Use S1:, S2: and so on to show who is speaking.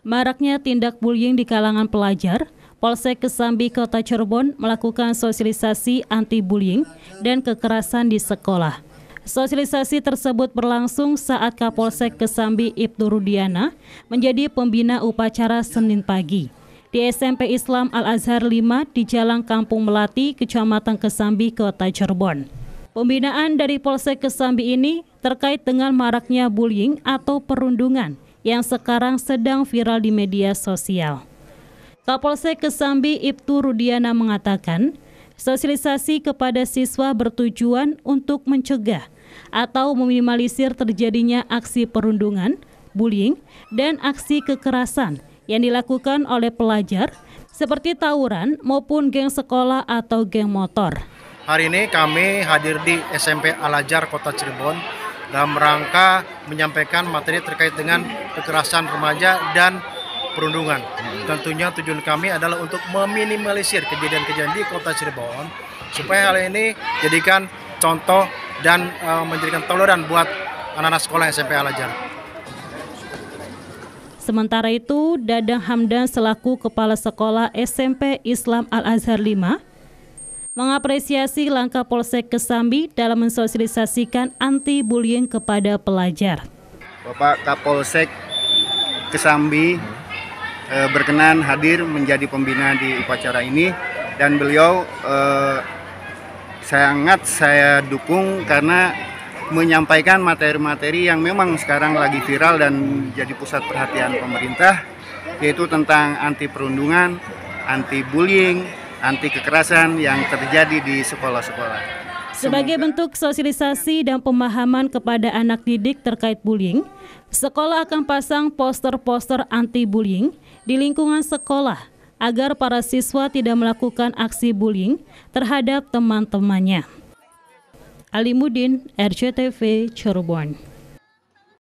S1: Maraknya tindak bullying di kalangan pelajar, Polsek Kesambi Kota Cirebon melakukan sosialisasi anti-bullying dan kekerasan di sekolah. Sosialisasi tersebut berlangsung saat Kapolsek Kesambi Ibnu Rudiana menjadi pembina upacara Senin pagi di SMP Islam Al-Azhar 5 di Jalan Kampung Melati, Kecamatan Kesambi, Kota Cirebon. Pembinaan dari Polsek Kesambi ini terkait dengan maraknya bullying atau perundungan yang sekarang sedang viral di media sosial. Kapolsek Kesambi Ibtu Rudiana mengatakan, sosialisasi kepada siswa bertujuan untuk mencegah atau meminimalisir terjadinya aksi perundungan, bullying, dan aksi kekerasan yang dilakukan oleh pelajar seperti tawuran maupun geng sekolah atau geng motor.
S2: Hari ini kami hadir di SMP Alajar Kota Cirebon dalam rangka menyampaikan materi terkait dengan kekerasan remaja dan perundungan. Hmm. Tentunya tujuan kami adalah untuk meminimalisir kejadian-kejadian di Kota Cirebon supaya hal ini jadikan contoh dan uh, menjadikan toleran buat anak-anak sekolah SMP Al Azhar.
S1: Sementara itu, Dadang Hamdan selaku Kepala Sekolah SMP Islam Al Azhar 5 mengapresiasi langkah Polsek Kesambi dalam mensosialisasikan anti-bullying kepada pelajar.
S3: Bapak Kapolsek Kesambi e, berkenan hadir menjadi pembina di upacara ini dan beliau e, sangat saya dukung karena menyampaikan materi-materi yang memang sekarang lagi viral dan jadi pusat perhatian pemerintah yaitu tentang anti perundungan, anti bullying, anti kekerasan yang terjadi di sekolah-sekolah.
S1: Sebagai bentuk sosialisasi dan pemahaman kepada anak didik terkait bullying, sekolah akan pasang poster-poster anti-bullying di lingkungan sekolah agar para siswa tidak melakukan aksi bullying terhadap teman-temannya. Alimudin, RCTV, Cirebon.